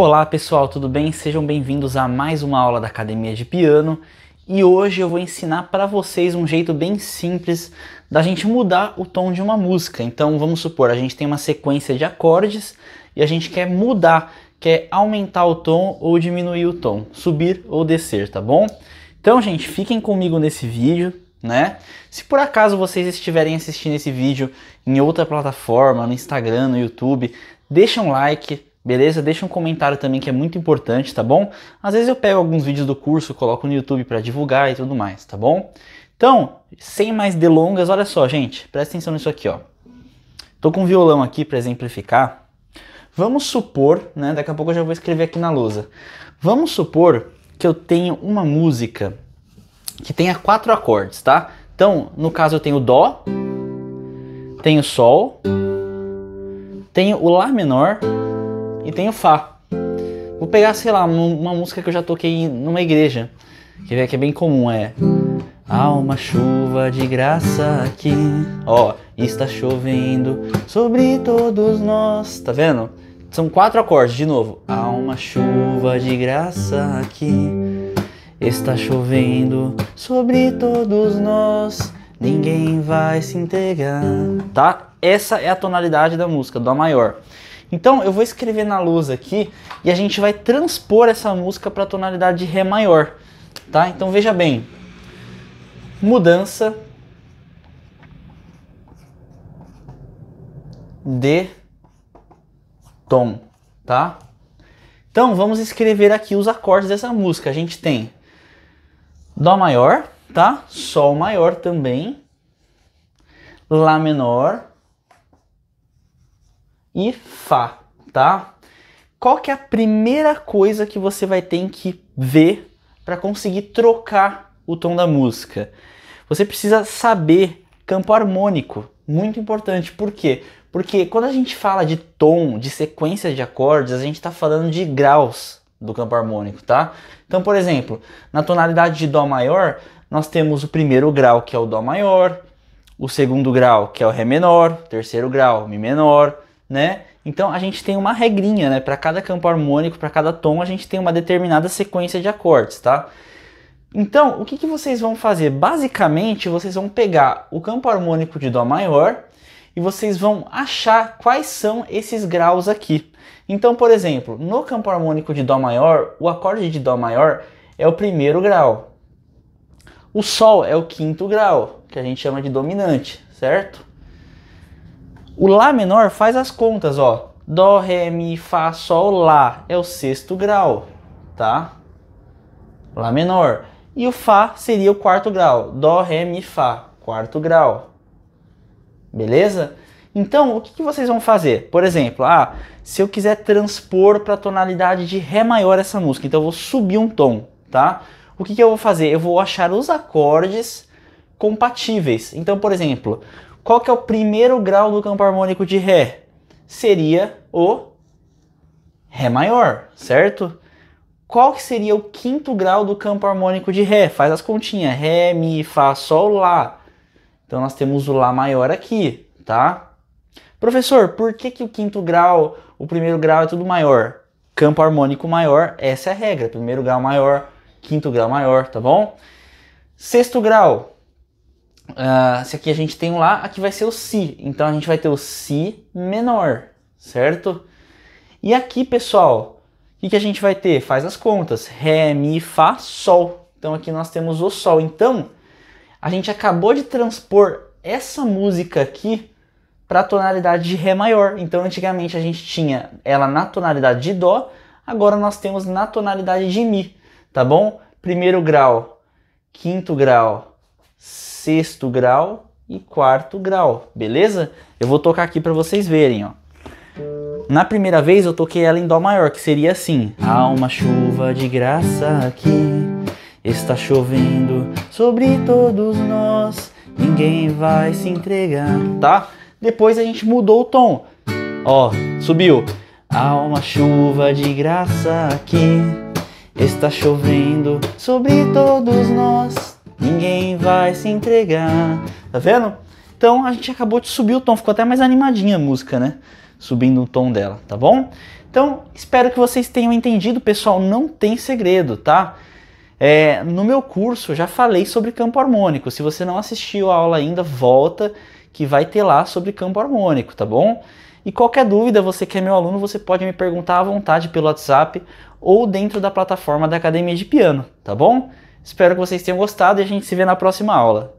Olá pessoal, tudo bem? Sejam bem-vindos a mais uma aula da Academia de Piano e hoje eu vou ensinar para vocês um jeito bem simples da gente mudar o tom de uma música. Então vamos supor, a gente tem uma sequência de acordes e a gente quer mudar, quer aumentar o tom ou diminuir o tom, subir ou descer, tá bom? Então gente, fiquem comigo nesse vídeo, né? Se por acaso vocês estiverem assistindo esse vídeo em outra plataforma, no Instagram, no YouTube, deixa um like, Beleza? Deixa um comentário também que é muito importante, tá bom? Às vezes eu pego alguns vídeos do curso, coloco no YouTube para divulgar e tudo mais, tá bom? Então, sem mais delongas, olha só, gente, presta atenção nisso aqui, ó. Tô com um violão aqui para exemplificar. Vamos supor, né? Daqui a pouco eu já vou escrever aqui na lousa. Vamos supor que eu tenho uma música que tenha quatro acordes, tá? Então, no caso eu tenho dó, tenho sol, tenho o lá menor e tem o Fá. Vou pegar, sei lá, uma música que eu já toquei numa igreja, que é, que é bem comum, é. Há uma chuva de graça aqui, ó, está chovendo sobre todos nós, tá vendo? São quatro acordes, de novo. Há uma chuva de graça aqui, está chovendo sobre todos nós, ninguém vai se entregar, tá? Essa é a tonalidade da música, Dó maior. Então eu vou escrever na luz aqui e a gente vai transpor essa música para a tonalidade de Ré maior, tá? Então veja bem, mudança de tom, tá? Então vamos escrever aqui os acordes dessa música. A gente tem Dó maior, tá? Sol maior também, Lá menor, e Fá, tá? Qual que é a primeira coisa que você vai ter que ver para conseguir trocar o tom da música? Você precisa saber campo harmônico, muito importante. Por quê? Porque quando a gente fala de tom, de sequência de acordes, a gente está falando de graus do campo harmônico, tá? Então, por exemplo, na tonalidade de Dó maior, nós temos o primeiro grau, que é o Dó maior, o segundo grau, que é o Ré menor, terceiro grau, Mi menor, né? Então a gente tem uma regrinha, né? Para cada campo harmônico, para cada tom, a gente tem uma determinada sequência de acordes, tá? Então, o que, que vocês vão fazer? Basicamente, vocês vão pegar o campo harmônico de Dó maior e vocês vão achar quais são esses graus aqui. Então, por exemplo, no campo harmônico de Dó maior, o acorde de Dó maior é o primeiro grau. O Sol é o quinto grau, que a gente chama de dominante, certo? O Lá menor faz as contas, ó. Dó, Ré, Mi, Fá, Sol, Lá. É o sexto grau, tá? Lá menor. E o Fá seria o quarto grau. Dó, Ré, Mi, Fá. Quarto grau. Beleza? Então, o que, que vocês vão fazer? Por exemplo, ah, se eu quiser transpor para a tonalidade de Ré maior essa música, então eu vou subir um tom, tá? O que, que eu vou fazer? Eu vou achar os acordes compatíveis. Então, por exemplo, qual que é o primeiro grau do campo harmônico de Ré? Seria o Ré maior, certo? Qual que seria o quinto grau do campo harmônico de Ré? Faz as continhas. Ré, Mi, Fá, Sol, Lá. Então nós temos o Lá maior aqui, tá? Professor, por que, que o quinto grau, o primeiro grau é tudo maior? Campo harmônico maior, essa é a regra. Primeiro grau maior, quinto grau maior, tá bom? Sexto grau, Uh, se aqui a gente tem um Lá, aqui vai ser o Si. Então a gente vai ter o Si menor, certo? E aqui, pessoal, o que, que a gente vai ter? Faz as contas. Ré, Mi, Fá, Sol. Então aqui nós temos o Sol. Então a gente acabou de transpor essa música aqui para a tonalidade de Ré maior. Então antigamente a gente tinha ela na tonalidade de Dó, agora nós temos na tonalidade de Mi, tá bom? Primeiro grau, quinto grau, sexto grau e quarto grau, beleza? Eu vou tocar aqui para vocês verem, ó. Na primeira vez eu toquei ela em dó maior, que seria assim. Há uma chuva de graça aqui, está chovendo sobre todos nós, ninguém vai se entregar, tá? Depois a gente mudou o tom, ó, subiu. Há uma chuva de graça aqui, está chovendo sobre todos nós, ninguém vai se entregar. Tá vendo? Então a gente acabou de subir o tom, ficou até mais animadinha a música, né? Subindo o tom dela, tá bom? Então espero que vocês tenham entendido, pessoal. Não tem segredo, tá? É, no meu curso já falei sobre campo harmônico. Se você não assistiu a aula ainda, volta que vai ter lá sobre campo harmônico, tá bom? E qualquer dúvida, você que é meu aluno, você pode me perguntar à vontade pelo WhatsApp ou dentro da plataforma da Academia de Piano, tá bom? Espero que vocês tenham gostado e a gente se vê na próxima aula.